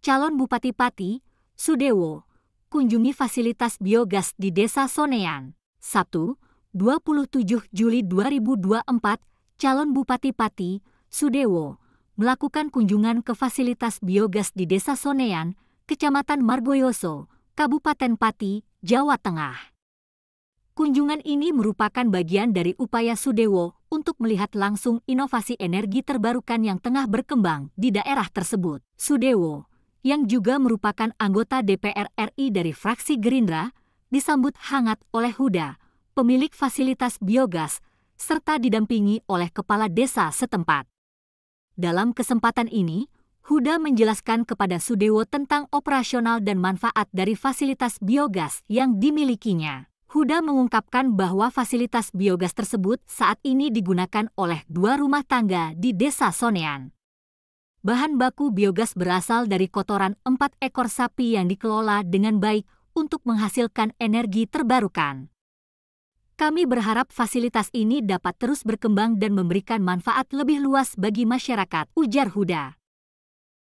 calon Bupati Pati, Sudewo, kunjungi fasilitas biogas di Desa Sonean. Sabtu, 27 Juli 2024, calon Bupati Pati, Sudewo, melakukan kunjungan ke fasilitas biogas di Desa Sonean, Kecamatan Margoyoso, Kabupaten Pati, Jawa Tengah. Kunjungan ini merupakan bagian dari upaya Sudewo untuk melihat langsung inovasi energi terbarukan yang tengah berkembang di daerah tersebut. Sudewo yang juga merupakan anggota DPR RI dari fraksi Gerindra, disambut hangat oleh Huda, pemilik fasilitas biogas, serta didampingi oleh kepala desa setempat. Dalam kesempatan ini, Huda menjelaskan kepada Sudewo tentang operasional dan manfaat dari fasilitas biogas yang dimilikinya. Huda mengungkapkan bahwa fasilitas biogas tersebut saat ini digunakan oleh dua rumah tangga di Desa Sonean bahan baku biogas berasal dari kotoran empat ekor sapi yang dikelola dengan baik untuk menghasilkan energi terbarukan. Kami berharap fasilitas ini dapat terus berkembang dan memberikan manfaat lebih luas bagi masyarakat, ujar Huda.